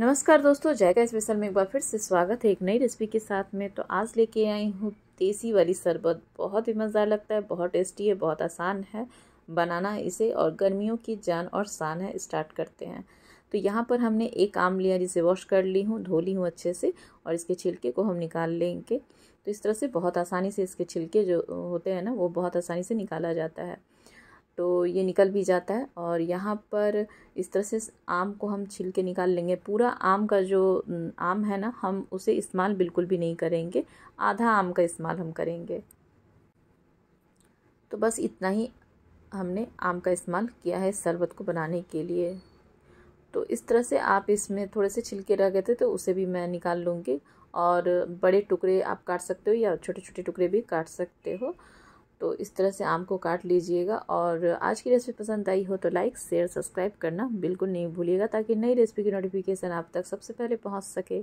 नमस्कार दोस्तों जायका स्पेशल में एक बार फिर से स्वागत है एक नई रेसिपी के साथ में तो आज लेके आई हूँ देसी वाली शरबत बहुत ही मज़ेदार लगता है बहुत टेस्टी है बहुत आसान है बनाना इसे और गर्मियों की जान और शान है स्टार्ट करते हैं तो यहाँ पर हमने एक आम लिया जिसे वॉश कर ली हूँ धो ली हूँ अच्छे से और इसके छिलके को हम निकाल लेंगे तो इस तरह से बहुत आसानी से इसके छिलके जो होते हैं ना वो बहुत आसानी से निकाला जाता है तो ये निकल भी जाता है और यहाँ पर इस तरह से आम को हम छिल के निकाल लेंगे पूरा आम का जो आम है ना हम उसे इस्तेमाल बिल्कुल भी नहीं करेंगे आधा आम का इस्तेमाल हम करेंगे तो बस इतना ही हमने आम का इस्तेमाल किया है शरबत को बनाने के लिए तो इस तरह से आप इसमें थोड़े से छिलके रह गए थे तो उसे भी मैं निकाल लूँगी और बड़े टुकड़े आप काट सकते हो या छोटे छोटे टुकड़े भी काट सकते हो तो इस तरह से आम को काट लीजिएगा और आज की रेसिपी पसंद आई हो तो लाइक शेयर सब्सक्राइब करना बिल्कुल नहीं भूलिएगा ताकि नई रेसिपी की नोटिफिकेशन आप तक सबसे पहले पहुँच सके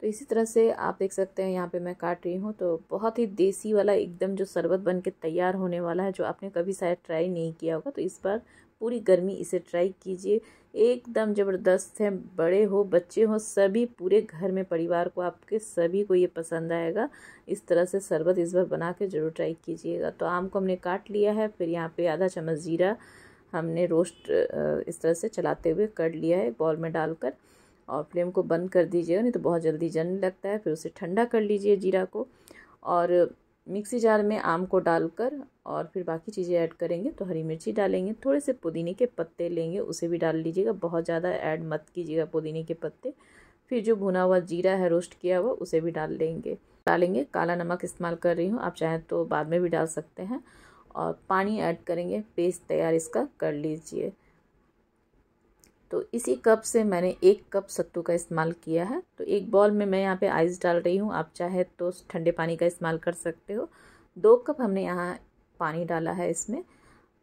तो इसी तरह से आप देख सकते हैं यहाँ पे मैं काट रही हूँ तो बहुत ही देसी वाला एकदम जो शरबत बन के तैयार होने वाला है जो आपने कभी शायद ट्राई नहीं किया होगा तो इस बार पूरी गर्मी इसे ट्राई कीजिए एकदम ज़बरदस्त है बड़े हो बच्चे हो सभी पूरे घर में परिवार को आपके सभी को ये पसंद आएगा इस तरह से शरबत इस बार बना के ज़रूर ट्राई कीजिएगा तो आम को हमने काट लिया है फिर यहाँ पे आधा चम्मच ज़ीरा हमने रोस्ट इस तरह से चलाते हुए कर लिया है बॉल में डालकर और फ्लेम को बंद कर दीजिएगा नहीं तो बहुत जल्दी जलने लगता है फिर उसे ठंडा कर लीजिए जीरा को और मिक्सी जार में आम को डालकर और फिर बाकी चीज़ें ऐड करेंगे तो हरी मिर्ची डालेंगे थोड़े से पुदीने के पत्ते लेंगे उसे भी डाल लीजिएगा बहुत ज़्यादा ऐड मत कीजिएगा पुदीने के पत्ते फिर जो भुना हुआ जीरा है रोस्ट किया हुआ उसे भी डाल लेंगे डालेंगे काला नमक इस्तेमाल कर रही हूँ आप चाहें तो बाद में भी डाल सकते हैं और पानी ऐड करेंगे पेस्ट तैयार इसका कर लीजिए तो इसी कप से मैंने एक कप सत्तू का इस्तेमाल किया है तो एक बॉल में मैं यहाँ पे आइस डाल रही हूँ आप चाहे तो ठंडे पानी का इस्तेमाल कर सकते हो दो कप हमने यहाँ पानी डाला है इसमें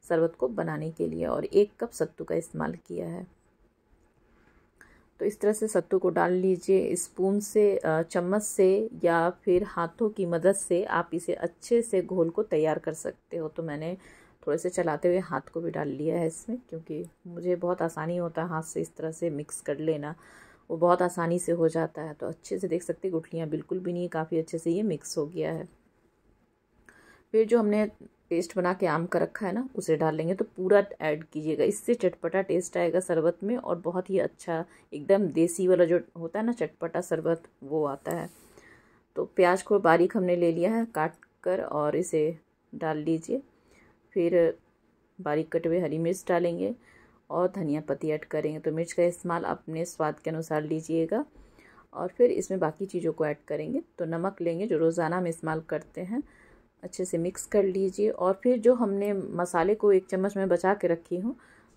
शरबत को बनाने के लिए और एक कप सत्तू का इस्तेमाल किया है तो इस तरह से सत्तू को डाल लीजिए स्पून से चम्मच से या फिर हाथों की मदद से आप इसे अच्छे से घोल को तैयार कर सकते हो तो मैंने थोड़े से चलाते हुए हाथ को भी डाल लिया है इसमें क्योंकि मुझे बहुत आसानी होता है हाथ से इस तरह से मिक्स कर लेना वो बहुत आसानी से हो जाता है तो अच्छे से देख सकते गुठलियाँ बिल्कुल भी नहीं काफ़ी अच्छे से ये मिक्स हो गया है फिर जो हमने पेस्ट बना के आम का रखा है ना उसे डाल लेंगे तो पूरा ऐड कीजिएगा इससे चटपटा टेस्ट आएगा शरबत में और बहुत ही अच्छा एकदम देसी वाला जो होता है ना चटपटा शरबत वो आता है तो प्याज को बारीक हमने ले लिया है काट कर और इसे डाल लीजिए फिर बारीक कटे हुए हरी मिर्च डालेंगे और धनिया पत्ती ऐड करेंगे तो मिर्च का इस्तेमाल अपने स्वाद के अनुसार लीजिएगा और फिर इसमें बाकी चीज़ों को ऐड करेंगे तो नमक लेंगे जो रोज़ाना हम इस्तेमाल करते हैं अच्छे से मिक्स कर लीजिए और फिर जो हमने मसाले को एक चम्मच में बचा के रखी हूँ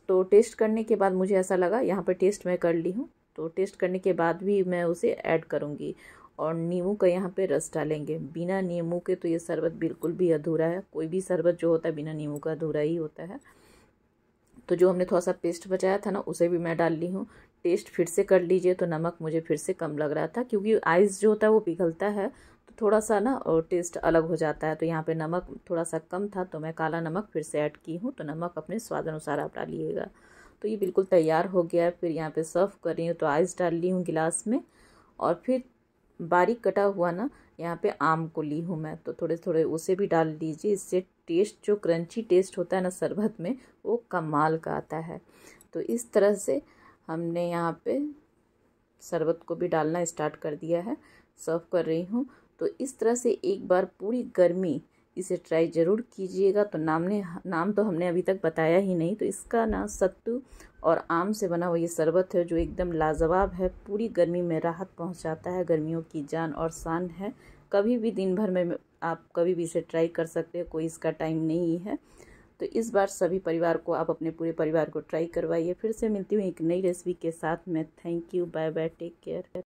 तो टेस्ट करने के बाद मुझे ऐसा लगा यहाँ पर टेस्ट मैं कर ली हूँ तो टेस्ट करने के बाद भी मैं उसे ऐड करूँगी और नींबू का यहाँ पे रस डालेंगे बिना नींबू के तो ये शरबत बिल्कुल भी अधूरा है कोई भी शरबत जो होता है बिना नींबू का अधूरा ही होता है तो जो हमने थोड़ा सा पेस्ट बचाया था ना उसे भी मैं डाल ली हूँ टेस्ट फिर से कर लीजिए तो नमक मुझे फिर से कम लग रहा था क्योंकि आइस जो होता है वो पिघलता है तो थोड़ा सा ना और टेस्ट अलग हो जाता है तो यहाँ पे नमक थोड़ा सा कम था तो मैं काला नमक फिर से ऐड की हूँ तो नमक अपने स्वाद अनुसार आप डालिएगा तो ये बिल्कुल तैयार हो गया है फिर यहाँ पर सर्व कर रही हूँ तो आइस डाल ली हूँ गिलास में और फिर बारीक कटा हुआ ना यहाँ पे आम को ली हूँ मैं तो थोड़े थोड़े उसे भी डाल लीजिए इससे टेस्ट जो क्रंची टेस्ट होता है ना शरबत में वो कमाल का आता है तो इस तरह से हमने यहाँ पे शरबत को भी डालना स्टार्ट कर दिया है सर्व कर रही हूँ तो इस तरह से एक बार पूरी गर्मी इसे ट्राई ज़रूर कीजिएगा तो नाम ने नाम तो हमने अभी तक बताया ही नहीं तो इसका ना सत्तू और आम से बना हुआ ये शरबत है जो एकदम लाजवाब है पूरी गर्मी में राहत पहुंचाता है गर्मियों की जान और शान है कभी भी दिन भर में आप कभी भी इसे ट्राई कर सकते हैं कोई इसका टाइम नहीं है तो इस बार सभी परिवार को आप अपने पूरे परिवार को ट्राई करवाइए फिर से मिलती हूँ एक नई रेसिपी के साथ में thank you bye bye take care